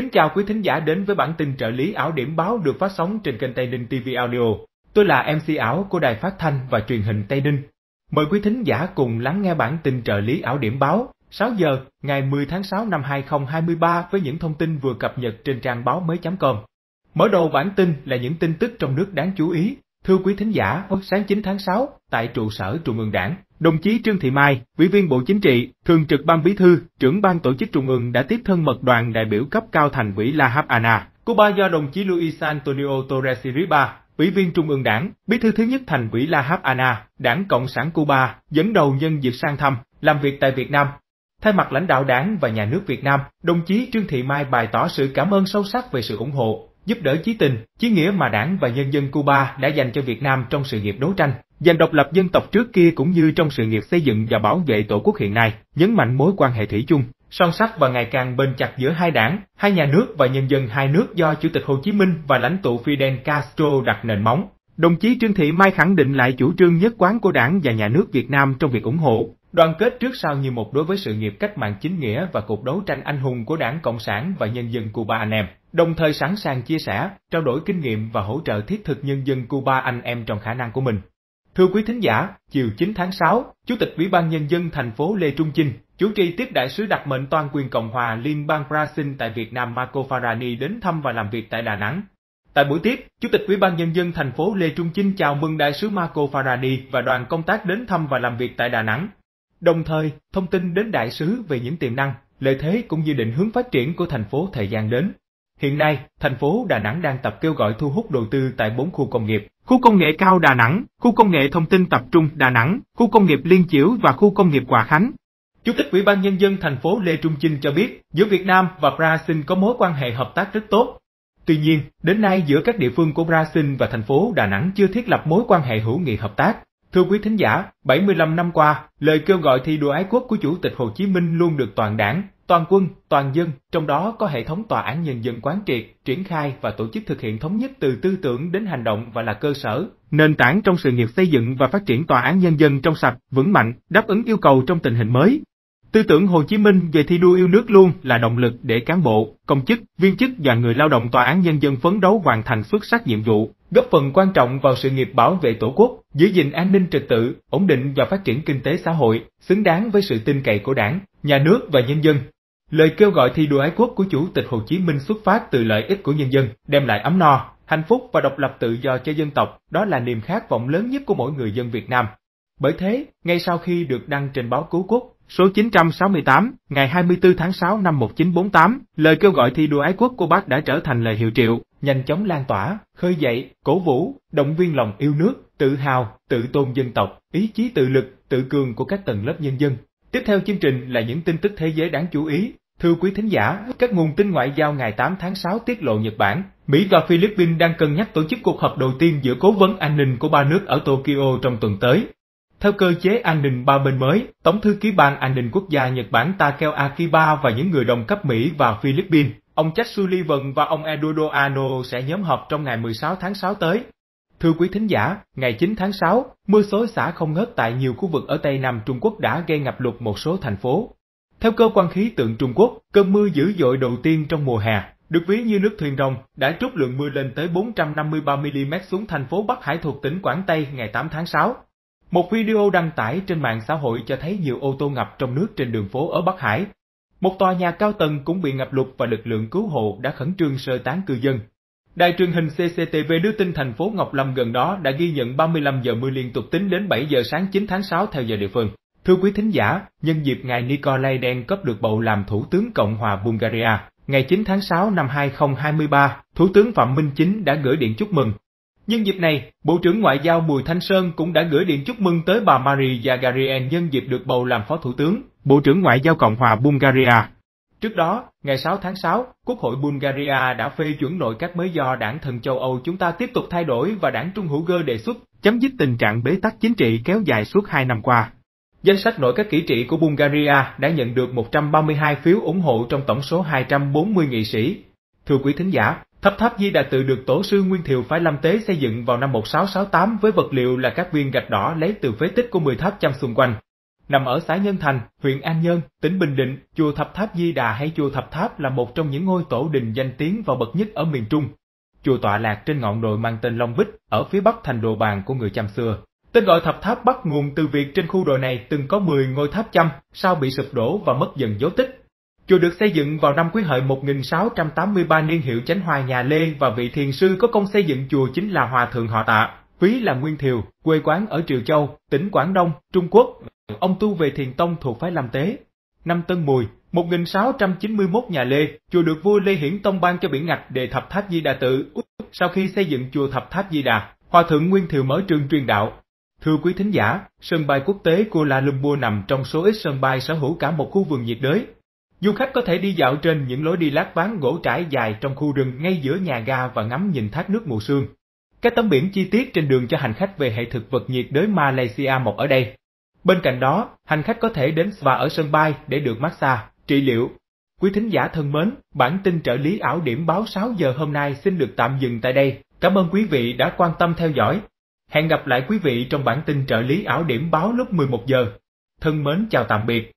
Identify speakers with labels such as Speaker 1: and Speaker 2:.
Speaker 1: Kính chào quý thính giả đến với bản tin trợ lý ảo điểm báo được phát sóng trên kênh Tây Ninh TV Audio. Tôi là MC ảo của Đài Phát Thanh và Truyền hình Tây Ninh. Mời quý thính giả cùng lắng nghe bản tin trợ lý ảo điểm báo 6 giờ ngày 10 tháng 6 năm 2023 với những thông tin vừa cập nhật trên trang báo mới.com. Mở đầu bản tin là những tin tức trong nước đáng chú ý. Thưa quý thính giả, sáng 9 tháng 6, tại trụ sở Trung ương Đảng, đồng chí Trương Thị Mai, Ủy viên Bộ Chính trị, Thường trực Ban Bí thư, trưởng Ban Tổ chức Trung ương đã tiếp thân mật đoàn đại biểu cấp cao thành ủy La Habana, Cuba do đồng chí Luis Antonio Torres Iriba, Ủy viên Trung ương Đảng, Bí thư thứ nhất thành ủy La Habana, Đảng Cộng sản Cuba, dẫn đầu nhân dịp sang thăm, làm việc tại Việt Nam. Thay mặt lãnh đạo Đảng và Nhà nước Việt Nam, đồng chí Trương Thị Mai bày tỏ sự cảm ơn sâu sắc về sự ủng hộ, giúp đỡ chí tình, chí nghĩa mà đảng và nhân dân Cuba đã dành cho Việt Nam trong sự nghiệp đấu tranh, giành độc lập dân tộc trước kia cũng như trong sự nghiệp xây dựng và bảo vệ tổ quốc hiện nay, nhấn mạnh mối quan hệ thủy chung, son sắc và ngày càng bền chặt giữa hai đảng, hai nhà nước và nhân dân hai nước do Chủ tịch Hồ Chí Minh và lãnh tụ Fidel Castro đặt nền móng. Đồng chí Trương Thị Mai khẳng định lại chủ trương nhất quán của đảng và nhà nước Việt Nam trong việc ủng hộ, đoàn kết trước sau như một đối với sự nghiệp cách mạng chính nghĩa và cuộc đấu tranh anh hùng của đảng Cộng sản và nhân dân Cuba anh em đồng thời sẵn sàng chia sẻ, trao đổi kinh nghiệm và hỗ trợ thiết thực nhân dân Cuba anh em trong khả năng của mình. Thưa quý thính giả, chiều 9 tháng 6, Chủ tịch Ủy ban Nhân dân thành phố Lê Trung Chinh chủ trì tiếp đại sứ đặc mệnh toàn quyền Cộng hòa Liên bang Brazil tại Việt Nam Marco Farani đến thăm và làm việc tại Đà Nẵng. Tại buổi tiếp, Chủ tịch Ủy ban Nhân dân thành phố Lê Trung Chinh chào mừng đại sứ Marco Farani và đoàn công tác đến thăm và làm việc tại Đà Nẵng. Đồng thời, thông tin đến đại sứ về những tiềm năng, lợi thế cũng như định hướng phát triển của thành phố thời gian đến. Hiện nay, thành phố Đà Nẵng đang tập kêu gọi thu hút đầu tư tại 4 khu công nghiệp, khu công nghệ cao Đà Nẵng, khu công nghệ thông tin tập trung Đà Nẵng, khu công nghiệp Liên Chiểu và khu công nghiệp Hòa Khánh. Chủ tịch Ủy ban Nhân dân thành phố Lê Trung Chinh cho biết, giữa Việt Nam và Brazil có mối quan hệ hợp tác rất tốt. Tuy nhiên, đến nay giữa các địa phương của Brazil và thành phố Đà Nẵng chưa thiết lập mối quan hệ hữu nghị hợp tác. Thưa quý thính giả, 75 năm qua, lời kêu gọi thi đua ái quốc của Chủ tịch Hồ Chí Minh luôn được toàn đảng, Toàn quân, toàn dân, trong đó có hệ thống tòa án nhân dân quán triệt, triển khai và tổ chức thực hiện thống nhất từ tư tưởng đến hành động và là cơ sở, nền tảng trong sự nghiệp xây dựng và phát triển tòa án nhân dân trong sạch, vững mạnh, đáp ứng yêu cầu trong tình hình mới. Tư tưởng Hồ Chí Minh về thi đua yêu nước luôn là động lực để cán bộ, công chức, viên chức và người lao động tòa án nhân dân phấn đấu hoàn thành xuất sắc nhiệm vụ, góp phần quan trọng vào sự nghiệp bảo vệ Tổ quốc, giữ gìn an ninh trật tự, ổn định và phát triển kinh tế xã hội, xứng đáng với sự tin cậy của Đảng, nhà nước và nhân dân. Lời kêu gọi thi đua ái quốc của Chủ tịch Hồ Chí Minh xuất phát từ lợi ích của nhân dân, đem lại ấm no, hạnh phúc và độc lập tự do cho dân tộc, đó là niềm khát vọng lớn nhất của mỗi người dân Việt Nam. Bởi thế, ngay sau khi được đăng trên báo Cứu Quốc, số 968, ngày 24 tháng 6 năm 1948, lời kêu gọi thi đua ái quốc của bác đã trở thành lời hiệu triệu, nhanh chóng lan tỏa, khơi dậy, cổ vũ, động viên lòng yêu nước, tự hào, tự tôn dân tộc, ý chí tự lực, tự cường của các tầng lớp nhân dân, Tiếp theo chương trình là những tin tức thế giới đáng chú ý. Thưa quý thính giả, các nguồn tin ngoại giao ngày 8 tháng 6 tiết lộ Nhật Bản, Mỹ và Philippines đang cân nhắc tổ chức cuộc họp đầu tiên giữa cố vấn an ninh của ba nước ở Tokyo trong tuần tới. Theo cơ chế an ninh ba bên mới, Tổng thư ký ban an ninh quốc gia Nhật Bản Takeo Akiba và những người đồng cấp Mỹ và Philippines, ông Jack Sullivan và ông Eduardo Ano sẽ nhóm họp trong ngày 16 tháng 6 tới. Thưa quý thính giả, ngày 9 tháng 6, mưa xối xả không ngớt tại nhiều khu vực ở Tây Nam Trung Quốc đã gây ngập lụt một số thành phố. Theo cơ quan khí tượng Trung Quốc, cơn mưa dữ dội đầu tiên trong mùa hè, được ví như nước thuyền rồng, đã trút lượng mưa lên tới 453mm xuống thành phố Bắc Hải thuộc tỉnh Quảng Tây ngày 8 tháng 6. Một video đăng tải trên mạng xã hội cho thấy nhiều ô tô ngập trong nước trên đường phố ở Bắc Hải. Một tòa nhà cao tầng cũng bị ngập lụt và lực lượng cứu hộ đã khẩn trương sơ tán cư dân. Đài truyền hình CCTV đưa tin thành phố Ngọc Lâm gần đó đã ghi nhận 35 giờ mưa liên tục tính đến 7 giờ sáng 9 tháng 6 theo giờ địa phương. Thưa quý thính giả, nhân dịp ngài Nikolai Đen cấp được bầu làm Thủ tướng Cộng hòa Bulgaria, ngày 9 tháng 6 năm 2023, Thủ tướng Phạm Minh Chính đã gửi điện chúc mừng. Nhân dịp này, Bộ trưởng Ngoại giao Bùi Thanh Sơn cũng đã gửi điện chúc mừng tới bà Marie Zagarien nhân dịp được bầu làm Phó Thủ tướng, Bộ trưởng Ngoại giao Cộng hòa Bulgaria. Trước đó, ngày 6 tháng 6, Quốc hội Bulgaria đã phê chuẩn nội các mới do đảng thần châu Âu chúng ta tiếp tục thay đổi và đảng Trung hữu Gơ đề xuất, chấm dứt tình trạng bế tắc chính trị kéo dài suốt 2 năm qua. Danh sách nội các kỹ trị của Bulgaria đã nhận được 132 phiếu ủng hộ trong tổng số 240 nghị sĩ. Thưa quý thính giả, Tháp Tháp Di Đà Tự được tổ sư Nguyên Thiều Phái Lâm Tế xây dựng vào năm 1668 với vật liệu là các viên gạch đỏ lấy từ phế tích của 10 tháp chăm xung quanh nằm ở xã Nhân Thành, huyện An Nhơn, tỉnh Bình Định, chùa Thập Tháp Di Đà hay chùa Thập Tháp là một trong những ngôi tổ đình danh tiếng và bậc nhất ở miền Trung. Chùa tọa lạc trên ngọn đồi mang tên Long Bích, ở phía bắc thành đồ bàn của người Chăm xưa. Tên gọi thập tháp bắt nguồn từ việc trên khu đồi này từng có 10 ngôi tháp chăm, sau bị sụp đổ và mất dần dấu tích. Chùa được xây dựng vào năm Quý Hợi 1683 niên hiệu Chánh Hòa nhà Lê và vị thiền sư có công xây dựng chùa chính là Hòa Thượng Họ Tạ. Quý là Nguyên Thiều, quê quán ở Triều Châu, tỉnh Quảng Đông, Trung Quốc. Ông tu về thiền tông thuộc phái Lam Tế. Năm Tân Mùi, 1691 nhà Lê, chùa được vua Lê Hiển Tông ban cho biển ngạch để Thập Tháp Di Đà tự. Sau khi xây dựng chùa Thập Tháp Di Đà, Hòa thượng Nguyên Thiều mở trường truyền đạo. Thưa quý thính giả, sân bay quốc tế Kuala Lumpur nằm trong số ít sân bay sở hữu cả một khu vườn nhiệt đới. Du khách có thể đi dạo trên những lối đi lát ván gỗ trải dài trong khu rừng ngay giữa nhà ga và ngắm nhìn thác nước mùa sương. Các tấm biển chi tiết trên đường cho hành khách về hệ thực vật nhiệt đới Malaysia một ở đây. Bên cạnh đó, hành khách có thể đến spa ở sân bay để được massage, trị liệu. Quý thính giả thân mến, bản tin trợ lý ảo điểm báo 6 giờ hôm nay xin được tạm dừng tại đây. Cảm ơn quý vị đã quan tâm theo dõi. Hẹn gặp lại quý vị trong bản tin trợ lý ảo điểm báo lúc 11 giờ. Thân mến chào tạm biệt.